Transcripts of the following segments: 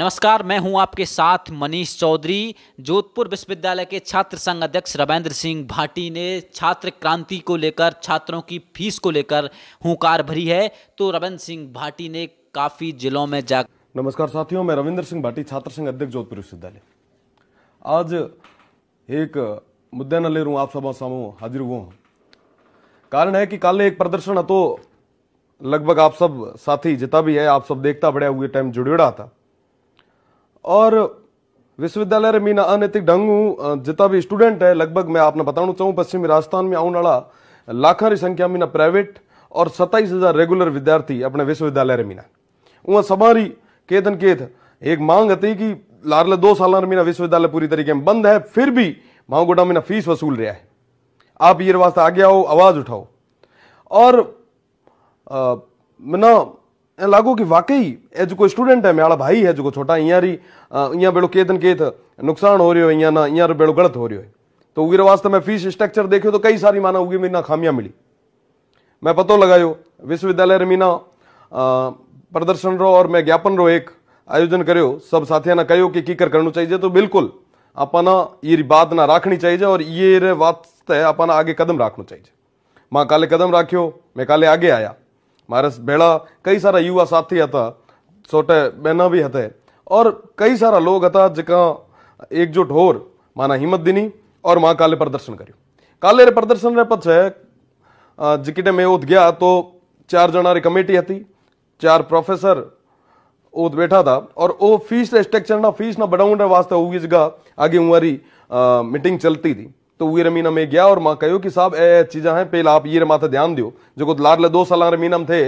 नमस्कार मैं हूं आपके साथ मनीष चौधरी जोधपुर विश्वविद्यालय के छात्र संघ अध्यक्ष रविंद्र सिंह भाटी ने छात्र क्रांति को लेकर छात्रों की फीस को लेकर हुंकार भरी है तो रविंद्र सिंह भाटी ने काफ़ी जिलों में जा नमस्कार साथियों मैं रविंद्र सिंह भाटी छात्र संघ अध्यक्ष जोधपुर विश्वविद्यालय आज एक मुद्दा न ले रू आप सभा सामू हाजिर हुआ हूँ कारण है कि काले एक प्रदर्शन तो लगभग आप सब साथी जितना भी है आप सब देखता बड़े हुए टाइम जुड़ेड़ा था और विश्वविद्यालय में अनैतिक ढंग जितना भी स्टूडेंट है लगभग मैं आपने बताना चाहूँ पश्चिमी राजस्थान में आने वाला लाखों की संख्या में प्राइवेट और सत्ताईस हज़ार रेगुलर विद्यार्थी अपने विश्वविद्यालय में वहाँ सबारी केतन केत एक मांग थी कि लारले दो साल मीना विश्वविद्यालय पूरी तरीके में बंद है फिर भी माओगोडा मीना फीस वसूल रहा है आप ये वास्ते आगे आओ आवाज़ उठाओ और मीना लागो कि वाकई ए जो स्टूडेंट है मेरा भाई है जो छोटा यहाँ री बेड़ो केत केत नुकसान हो रो है यहाँ बेड़ो गलत हो रो है तो उगे वास्ते मैं फीस स्ट्रक्चर देखो तो कई सारी माना उगी मीना खामियां मिली मैं पतो लगायो विश्वविद्यालय मीना प्रदर्शन रो और मैं ज्ञापन रो एक आयोजन करो सब साथियों ने कहो कि कीकर करना चाहिए तो बिल्कुल अपना ये बात ना राखनी चाहिए और ये वास्ते अपना आगे कदम राखना चाहिए माँ काले कदम राखियो मैं काले आगे आया मारे बेला कई सारा युवा साथी था छोटे बहना भी हते और कई सारा लोग हता जिका एकजुट होर माना हिम्मत दिनी और माँ काले प्रदर्शन करियो काले रे प्रदर्शन रे पछे जिकिटे मैं उद गया तो चार जना री कमेटी हती चार प्रोफेसर उद बैठा था और वो फीस स्ट्रक्चर ना फीस ना बढ़ाने वास्ते होगी जगह आगे उमारी मीटिंग चलती थी तो उयर में गया और मां कहो कि साहब ए चीजा है पहले आप ये माथे ध्यान दियो जो लाडले दो साल में थे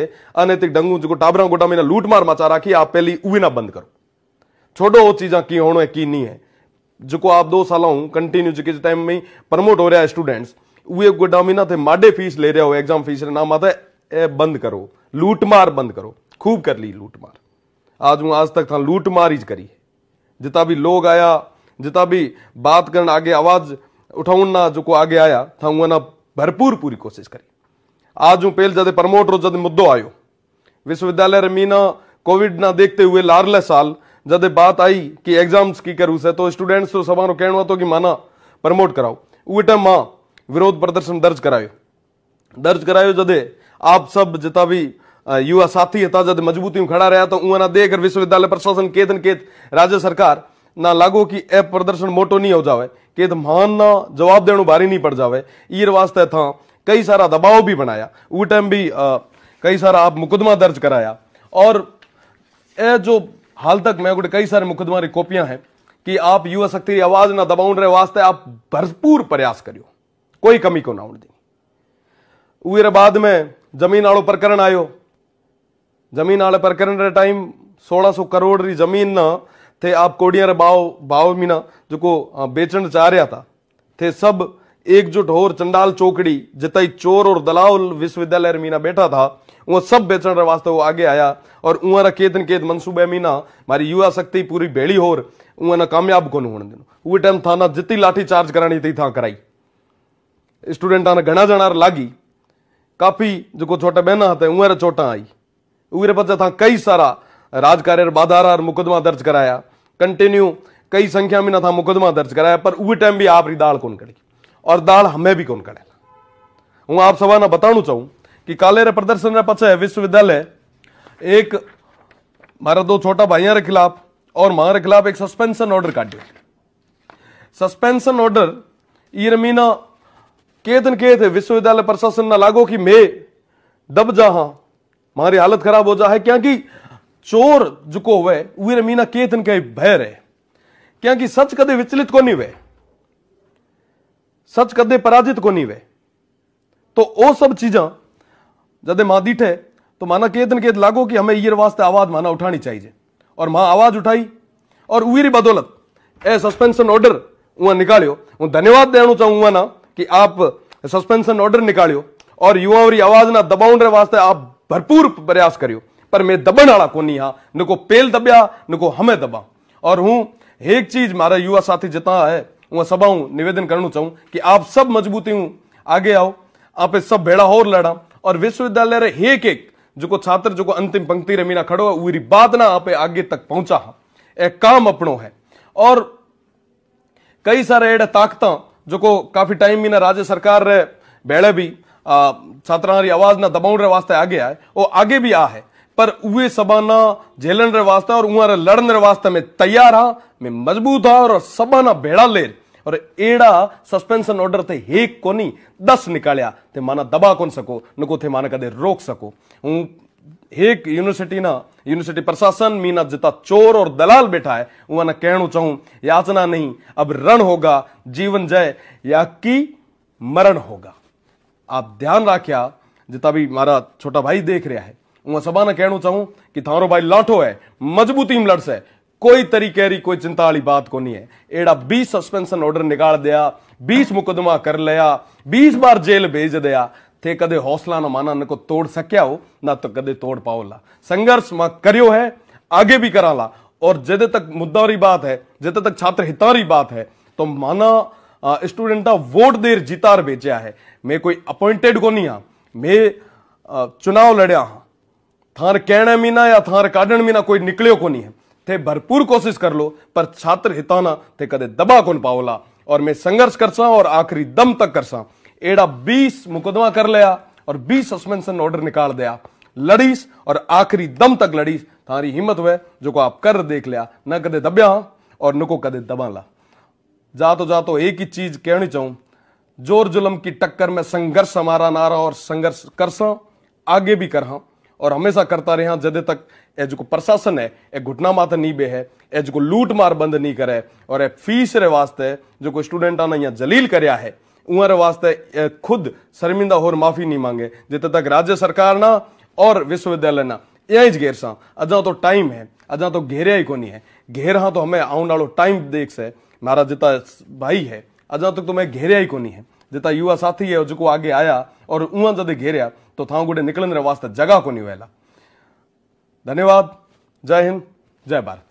अनैतिक डंगू जो टाबरा गोटा मीना लूट मार मचा रखी आप पहली उवे ना बंद करो छोड़ो वो चीजा की होना है की नहीं है जो आप दो साल हूं कंटिन्यू जो टाइम में प्रमोट हो रहा है स्टूडेंट्स वे गोडा मीना थे माडे फीस ले रहे हो एग्जाम फीस ना माथे बंद करो लूट मार बंद करो खूब कर ली लूट मार आज हूं आज तक था लूट मार ही करी जितना भी लोग आया जितना भी बात करना आगे आवाज़ ना जो को आगे आया था वो ना भरपूर पूरी कोशिश करी आज हूँ पहले जद प्रमोट रो जद मुद्दो आयो विश्वविद्यालय रमीना कोविड ना देखते हुए लारले साल जद बात आई कि एग्जाम्स की करूँ से तो स्टूडेंट्स तो सवारों कहना तो कि माना प्रमोट कराओ उ टाइम मां विरोध प्रदर्शन दर्ज करायो दर्ज करायो जदे आप सब जिता भी युवा साथी था जद मजबूती में खड़ा रहा तो उन्हें देकर विश्वविद्यालय प्रशासन केतन केत राज्य सरकार ना लागो कि ए प्रदर्शन मोटो नहीं हो जावे कि धमान ना जवाब देने बारी नहीं पड़ जावे ईर वास्ते था कई सारा दबाव भी बनाया वो टाइम भी आ, कई सारा आप मुकदमा दर्ज कराया और ए जो हाल तक मैं कई सारे मुकदमा की कॉपियां हैं कि आप युवा शक्ति की आवाज ना दबाउन रहे वास्ते आप भरपूर प्रयास करियो कोई कमी को ना उड़ दी उरे बाद में जमीन आड़ो प्रकरण आयो जमीन आड़े प्रकरण रे टाइम सोलह सौ करोड़ री जमीन ना थे आप कोडियर बाव बाव मीना जो को बेचण चाह रहा था थे सब एकजुट होर चंडाल चौकड़ी जताई चोर और दलाल विश्वविद्यालय मीना बैठा था वो सब बेचण रे वास्ते वो आगे आया और उहा रा केत केत मनसूबे मीना मारी युवा शक्ति पूरी भेड़ी होर उहा ना कामयाब कोन होण वो टाइम थाना जितनी लाठी चार्ज करानी थी था कराई स्टूडेंटा ने घना जनार लागी काफी जो छोटा बहना हाथ है उ चोटा आई उ पचा था कई सारा राजकार्य बाधारा और मुकदमा दर्ज कराया कंटिन्यू कई संख्या में न था मुकदमा दर्ज कराया पर उस टाइम भी आप री दाल कौन कड़ी और दाल हमें भी कौन कड़े हूँ आप ना बताना चाहूँ कि काले रे प्रदर्शन रे पछे विश्वविद्यालय एक मारा दो छोटा भाइयों के खिलाफ और मां के खिलाफ एक सस्पेंशन ऑर्डर काट दिया सस्पेंशन ऑर्डर ईर मीना केत के थे विश्वविद्यालय प्रशासन ना लागो कि मैं दब जा हाँ हमारी हालत खराब हो जाए क्योंकि चोर जुको हुए वीर मीना केतन के भय रहे क्योंकि सच कदे विचलित को नहीं हुए सच कदे पराजित को नहीं हुए तो ओ सब चीजा जदे मां दीठे तो माना केतन केत लागो कि हमें ईर वास्ते आवाज माना उठानी चाहिए और मां आवाज उठाई और उरी बदौलत ए सस्पेंशन ऑर्डर वहां निकालियो हूँ धन्यवाद देना चाहूँ ना कि आप सस्पेंशन ऑर्डर निकालियो और युवा आवाज ना दबाने वास्ते आप भरपूर प्रयास करियो पर मैं दबण कोनी कोन्ही हाँ। न को पेल न को हमें दबा और हूँ एक चीज मारा युवा साथी जितना है वह सब निवेदन करना चाहूँ कि आप सब मजबूती हूँ आगे आओ आप सब भेड़ा और लड़ा और विश्वविद्यालय रे एक एक जो छात्र जो अंतिम पंक्ति रे मीना खड़ो है उरी बात ना आप आगे तक पहुंचा हा एक काम अपनो है और कई सारे अड़ा ताकत जो को काफी टाइम मीना राज्य सरकार रे भेड़े भी छात्रा री आवाज ना दबाउ रे वास्ते आगे आए वो आगे भी आ है पर उहे सबाना झेलन रे वास्ते और उहा रे लड़न रे वास्ते में तैयार हां मैं मजबूत हां और सबाना भेड़ा ले और एड़ा सस्पेंशन ऑर्डर थे हेक कोनी दस निकालिया ते माना दबा कोन सको न को थे माना कदे रोक सको हूँ हेक यूनिवर्सिटी ना यूनिवर्सिटी प्रशासन मीना जिता चोर और दलाल बैठा है वहां ना कहना चाहूं याचना नहीं अब रण होगा जीवन जय या कि मरण होगा आप ध्यान रखिया जिता भी मारा छोटा भाई देख रहा है હું સભાને કહેણું ચાહું કે થારો ભાઈ લાઠો હે મજબૂતી में लड़ से कोई तरीके री कोई चिंता वाली बात को नहीं है एड़ा 20 सस्पेंशन ऑर्डर निकाल दिया 20 मुकदमा कर लिया 20 बार जेल भेज दिया थे कदे हौसला ना माना न को तोड़ सक्या हो ना तो कदे तोड़ पाओला संघर्ष मां करियो है आगे भी कराला और जदे तक मुद्दा वाली बात है जदे तक छात्र हितारी बात है तो माना स्टूडेंट का वोट देर जीतार बेचा है मैं कोई अपॉइंटेड को नहीं हाँ मैं चुनाव लड़िया हाँ थार कहने में ना या थार काढ़ण में ना कोई निकलियो को नहीं है थे भरपूर कोशिश कर लो पर छात्र हिताना थे कदे दबा कौन पावला और मैं संघर्ष कर सा और आखिरी दम तक कर सा एड़ा बीस मुकदमा कर लिया और बीस सस्पेंशन ऑर्डर निकाल दिया लड़ीस और आखिरी दम तक लड़ीस थारी हिम्मत हुए जो को आप कर देख लिया न कदे दबया और न को कदे दबा ला जा तो जा तो एक ही चीज कहनी चाहूं जोर जुलम की टक्कर में संघर्ष हमारा नारा और संघर्ष कर सा आगे भी कर हाँ और हमेशा करता रहे हाँ, जद तक एज को प्रशासन है ए घुटना माथ नहीं बे है एज को लूट मार बंद नहीं करे और ए फीस रे वास्ते जो कोई स्टूडेंटा ने यहाँ जलील कर है उनरे वास्ते खुद शर्मिंदा और माफी नहीं मांगे जिते तक राज्य सरकार ना और विश्वविद्यालय ना यही घेर सा अजा तो टाइम है अजा तो घेरिया ही कोनी है घेर हाँ तो हमें आउन वालों टाइम देख से महाराज जिता भाई है अजा तक तो मैं घेरिया ही कोनी है जिता युवा साथी है जो आगे आया और उहाँ जद घेरिया तो था गुड़े निकलने वास्ते जगह को नहीं वेला धन्यवाद जय हिंद जय भारत